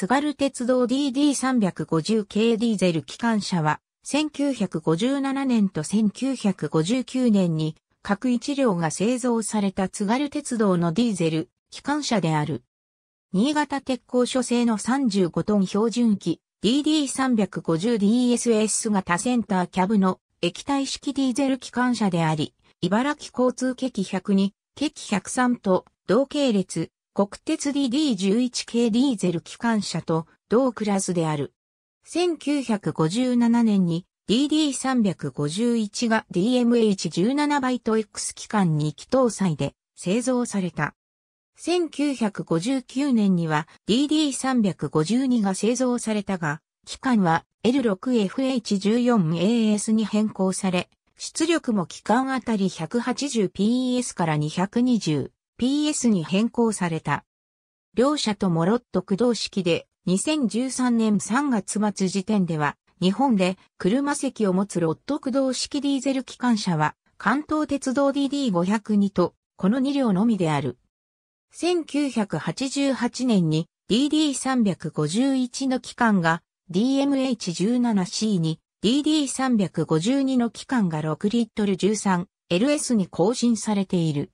津軽鉄道 DD350 系ディーゼル機関車は、1957年と1959年に各1両が製造された津軽鉄道のディーゼル機関車である。新潟鉄工所製の35トン標準機 DD350DSS 型センターキャブの液体式ディーゼル機関車であり、茨城交通器102、劇103と同系列国鉄 DD11 系ディーゼル機関車と同クラスである。1957年に DD351 が DMH17 バイト X 機関に機搭載で製造された。1959年には DD352 が製造されたが、機関は L6FH14AS に変更され、出力も機関あたり 180PS から2 2 0 PS に変更された。両社ともロット駆動式で2013年3月末時点では日本で車席を持つロット駆動式ディーゼル機関車は関東鉄道 DD502 とこの2両のみである。1988年に DD351 の機関が DMH17C に DD352 の機関が6リットル 13LS に更新されている。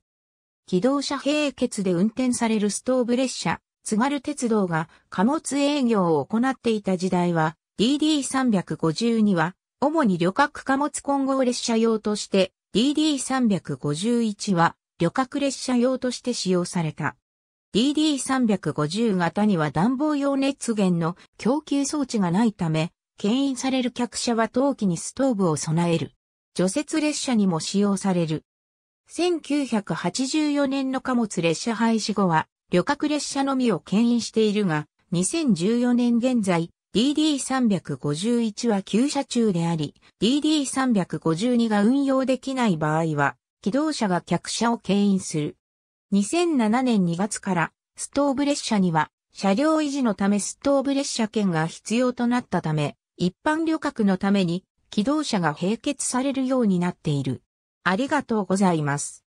機動車並結で運転されるストーブ列車、津軽鉄道が貨物営業を行っていた時代は、DD352 は、主に旅客貨物混合列車用として、DD351 は、旅客列車用として使用された。DD350 型には暖房用熱源の供給装置がないため、牽引される客車は冬季にストーブを備える。除雪列車にも使用される。1984年の貨物列車廃止後は、旅客列車のみを牽引しているが、2014年現在、DD351 は旧車中であり、DD352 が運用できない場合は、機動車が客車を牽引する。2007年2月から、ストーブ列車には、車両維持のためストーブ列車券が必要となったため、一般旅客のために、機動車が併結されるようになっている。ありがとうございます。